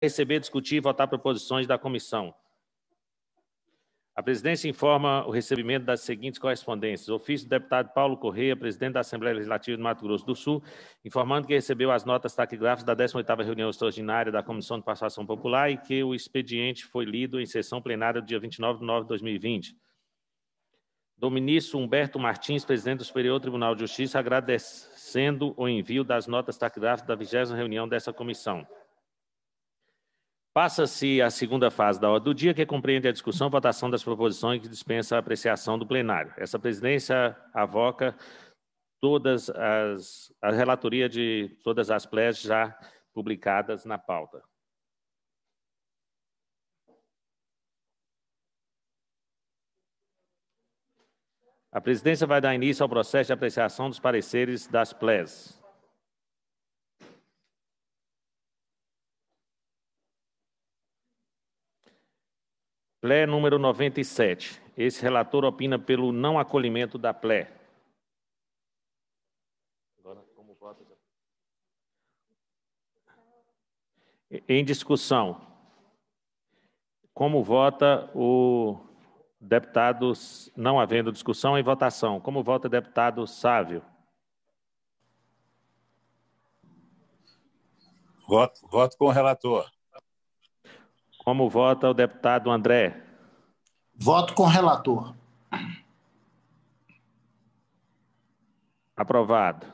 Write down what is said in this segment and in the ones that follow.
receber, discutir e votar proposições da comissão. A presidência informa o recebimento das seguintes correspondências. Ofício do deputado Paulo Correia, presidente da Assembleia Legislativa do Mato Grosso do Sul, informando que recebeu as notas taquigráficas da 18ª reunião extraordinária da Comissão de Participação Popular e que o expediente foi lido em sessão plenária do dia 29 de novembro de 2020. Do ministro Humberto Martins, presidente do Superior Tribunal de Justiça, agradecendo o envio das notas taquigráficas da 20 reunião dessa comissão. Passa-se a segunda fase da ordem do dia, que compreende a discussão e votação das proposições que dispensa a apreciação do plenário. Essa presidência avoca todas as a relatoria de todas as ples já publicadas na pauta. A presidência vai dar início ao processo de apreciação dos pareceres das PLEs. PLE número 97. Esse relator opina pelo não acolhimento da PLE. Em discussão. Como vota o deputado, não havendo discussão, em votação. Como vota o deputado Sávio? Voto, voto com o relator. Como vota o deputado André? Voto com relator. Aprovado.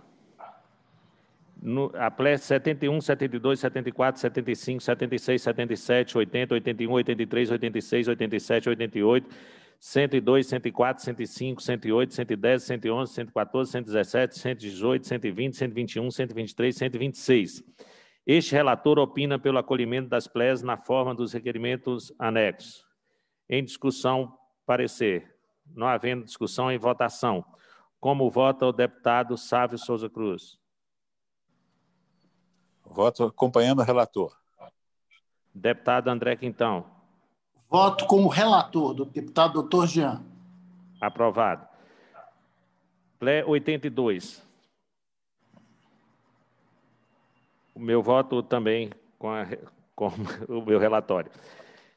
No, a PLE 71, 72, 74, 75, 76, 77, 80, 81, 83, 86, 87, 88, 102, 104, 105, 108, 110, 111, 114, 117, 118, 120, 121, 123, 126. Este relator opina pelo acolhimento das PLEs na forma dos requerimentos anexos. Em discussão, parecer. Não havendo discussão, em votação. Como vota o deputado Sávio Souza Cruz? Voto acompanhando o relator. Deputado André Quintão. Voto como relator do deputado doutor Jean. Aprovado. Ple 82. O meu voto também com, a, com o meu relatório.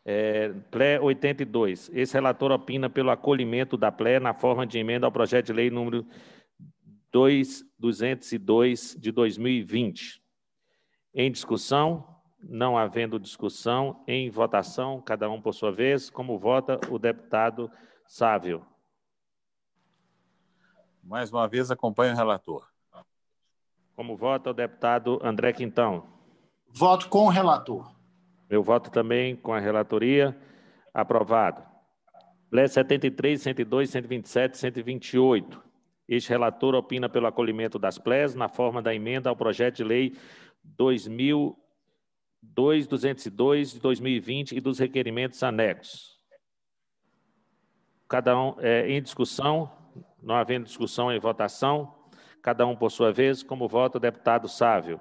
É, PLE 82. Esse relator opina pelo acolhimento da PLE na forma de emenda ao projeto de lei número 2, 202 de 2020. Em discussão, não havendo discussão, em votação, cada um por sua vez, como vota o deputado Sávio. Mais uma vez, acompanho o relator. Como vota o deputado André Quintão? Voto com o relator. Meu voto também com a relatoria. Aprovado. Ples 73, 102, 127, 128. Este relator opina pelo acolhimento das ples na forma da emenda ao projeto de lei 2002-202 de 2020 e dos requerimentos anexos. Cada um é, em discussão, não havendo discussão em votação, Cada um por sua vez, como vota o deputado Sávio.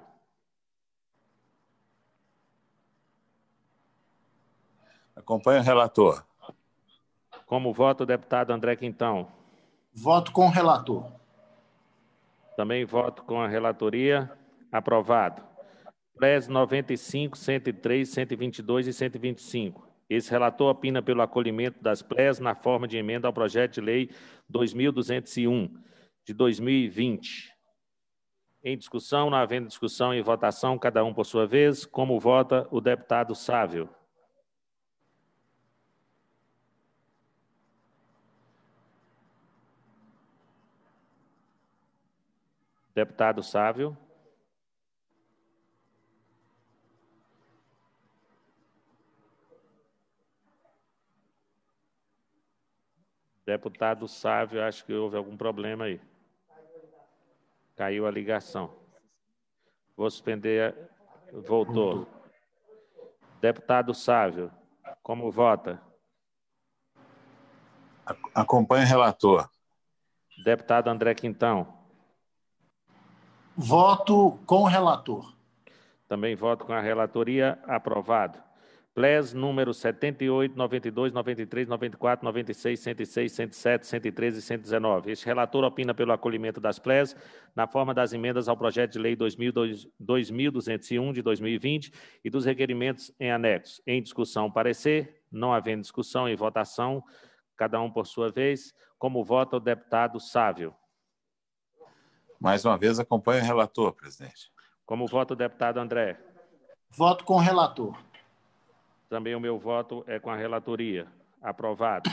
Acompanha o relator. Como vota o deputado André Quintão? Voto com o relator. Também voto com a relatoria. Aprovado. PRES 95, 103, 122 e 125. Esse relator opina pelo acolhimento das PRES na forma de emenda ao projeto de lei 2201 de 2020. Em discussão, não havendo discussão e votação, cada um por sua vez, como vota o deputado Sávio? Deputado Sávio. Deputado Sávio, acho que houve algum problema aí. Caiu a ligação. Vou suspender. Voltou. Deputado Sávio, como vota? Acompanhe o relator. Deputado André Quintão. Voto com o relator. Também voto com a relatoria. Aprovado. PLES número 78, 92, 93, 94, 96, 106, 107, 113 e 119. Este relator opina pelo acolhimento das PLES na forma das emendas ao projeto de lei 2201 de 2020 e dos requerimentos em anexo. Em discussão, parecer. Não havendo discussão e votação, cada um por sua vez. Como vota o deputado Sávio? Mais uma vez, acompanha o relator, presidente. Como vota o deputado André? Voto com o relator. Também o meu voto é com a relatoria. Aprovado.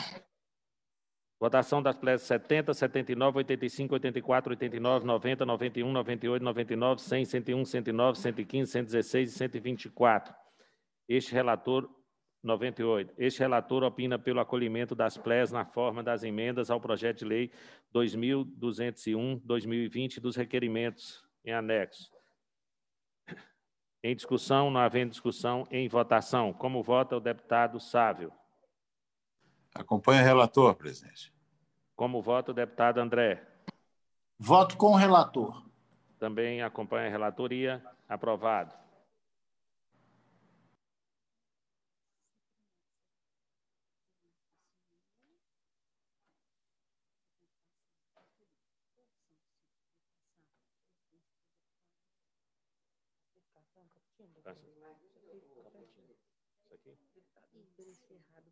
Votação das ples 70, 79, 85, 84, 89, 90, 91, 98, 99, 100, 101, 109, 115, 116 e 124. Este relator 98. Este relator opina pelo acolhimento das ples na forma das emendas ao projeto de lei 2201/2020 dos requerimentos em anexo. Em discussão, não havendo discussão, em votação. Como vota o deputado Sávio? Acompanha o relator, presidente. Como vota o deputado André? Voto com o relator. Também acompanha a relatoria. Aprovado. Passa.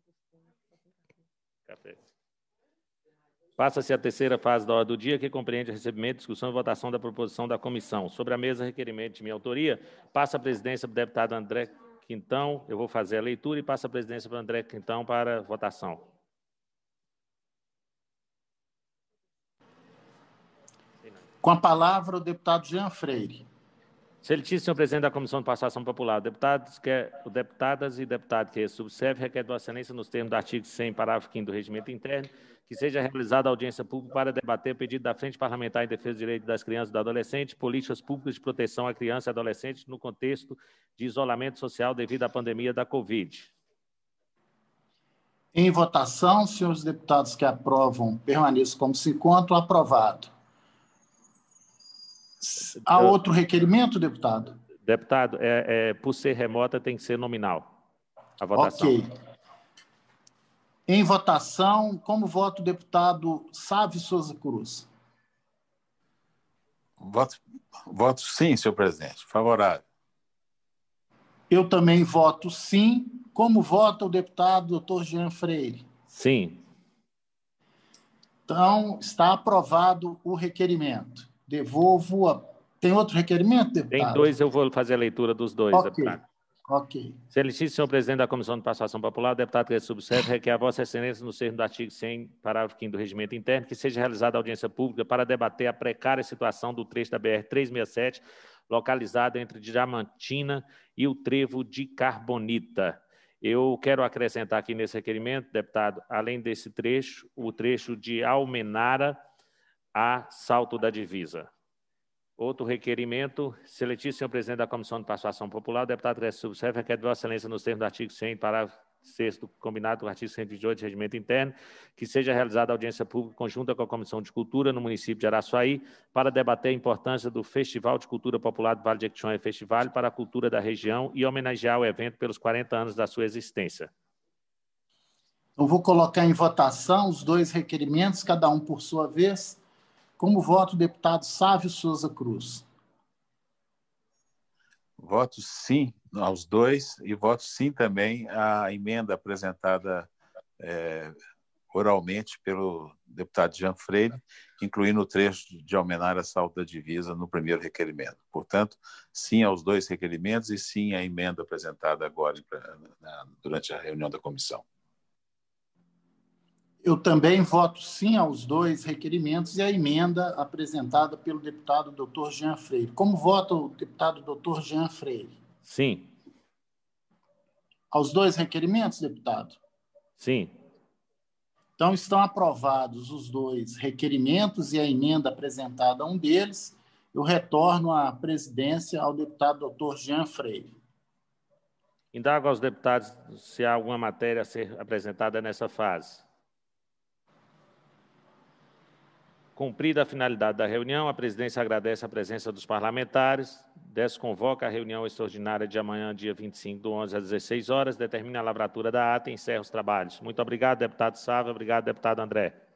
Isso aqui? Café. Passa-se a terceira fase da hora do dia, que compreende recebimento, discussão e votação da proposição da comissão. Sobre a mesa, requerimento de minha autoria, passa a presidência para o deputado André Quintão. Eu vou fazer a leitura e passa a presidência para o André Quintão para votação. Com a palavra, o deputado Jean Freire senhor presidente da Comissão de Passação Popular, deputados que, deputadas e deputados que subscreve requer do excelência nos termos do artigo 100, parágrafo 5 do regimento interno, que seja realizada audiência pública para debater o pedido da Frente Parlamentar em Defesa dos Direitos das Crianças e do Adolescente, políticas públicas de proteção à criança e adolescente no contexto de isolamento social devido à pandemia da Covid. Em votação, senhores deputados que aprovam, permaneçam como se encontram, aprovado. Há outro requerimento, deputado? Deputado, é, é, por ser remota, tem que ser nominal a votação. Ok. Em votação, como vota o deputado Sávio Souza Cruz? Voto, voto sim, senhor presidente. Favorável. Eu também voto sim. Como vota o deputado doutor Jean Freire? Sim. Então, está aprovado o requerimento. Devolvo a tem outro requerimento, deputado? Tem dois, eu vou fazer a leitura dos dois, okay. deputado. Ok. Excelentíssimo senhor presidente da Comissão de Participação Popular, deputado que subscreve, requer a vossa excelência, no termo do artigo 100, parágrafo 5 do regimento interno, que seja realizada audiência pública para debater a precária situação do trecho da BR-367, localizado entre Diamantina e o Trevo de Carbonita. Eu quero acrescentar aqui nesse requerimento, deputado, além desse trecho, o trecho de Almenara a Salto da Divisa. Outro requerimento, senhor presidente da Comissão de Participação Popular, deputado Cresce Subserve, requer de Vossa Excelência, nos termos do artigo 100, parágrafo 6 combinado com o artigo 128 do Regimento Interno, que seja realizada audiência pública conjunta com a Comissão de Cultura no município de Araçuaí para debater a importância do Festival de Cultura Popular do Vale de Equichon e Festival para a cultura da região e homenagear o evento pelos 40 anos da sua existência. Eu vou colocar em votação os dois requerimentos, cada um por sua vez. Como voto o deputado Sávio Souza Cruz? Voto sim aos dois e voto sim também à emenda apresentada é, oralmente pelo deputado Jean Freire, incluindo o trecho de almenar a salda da divisa no primeiro requerimento. Portanto, sim aos dois requerimentos e sim à emenda apresentada agora durante a reunião da comissão. Eu também voto sim aos dois requerimentos e à emenda apresentada pelo deputado Dr. Jean Freire. Como vota o deputado Dr. Jean Freire? Sim. Aos dois requerimentos, deputado? Sim. Então, estão aprovados os dois requerimentos e a emenda apresentada a um deles. Eu retorno à presidência ao deputado Dr. Jean Freire. Indago aos deputados se há alguma matéria a ser apresentada nessa fase. Cumprida a finalidade da reunião, a presidência agradece a presença dos parlamentares, desconvoca a reunião extraordinária de amanhã, dia 25 do 11 às 16 horas, determina a lavratura da ata e encerra os trabalhos. Muito obrigado, deputado Sávio. Obrigado, deputado André.